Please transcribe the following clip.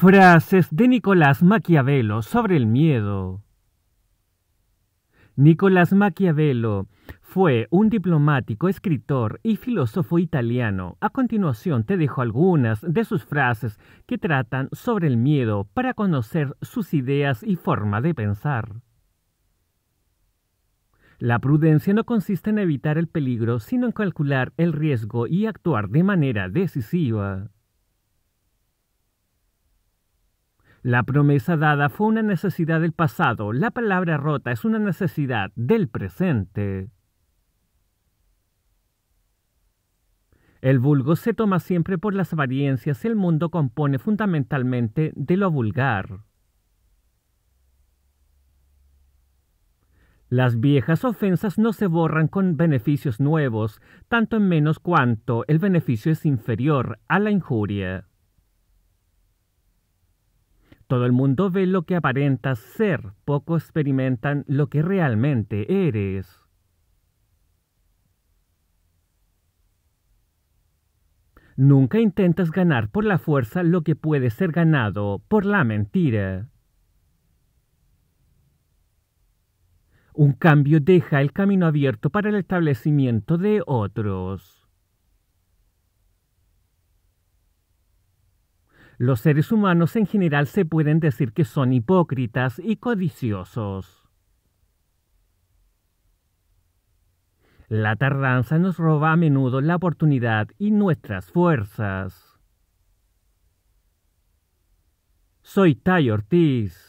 Frases de Nicolás Maquiavelo sobre el miedo. Nicolás Maquiavelo fue un diplomático, escritor y filósofo italiano. A continuación te dejo algunas de sus frases que tratan sobre el miedo para conocer sus ideas y forma de pensar. La prudencia no consiste en evitar el peligro, sino en calcular el riesgo y actuar de manera decisiva. La promesa dada fue una necesidad del pasado, la palabra rota es una necesidad del presente. El vulgo se toma siempre por las apariencias, el mundo compone fundamentalmente de lo vulgar. Las viejas ofensas no se borran con beneficios nuevos, tanto en menos cuanto el beneficio es inferior a la injuria. Todo el mundo ve lo que aparentas ser, poco experimentan lo que realmente eres. Nunca intentas ganar por la fuerza lo que puede ser ganado por la mentira. Un cambio deja el camino abierto para el establecimiento de otros. Los seres humanos en general se pueden decir que son hipócritas y codiciosos. La tardanza nos roba a menudo la oportunidad y nuestras fuerzas. Soy Tai Ortiz.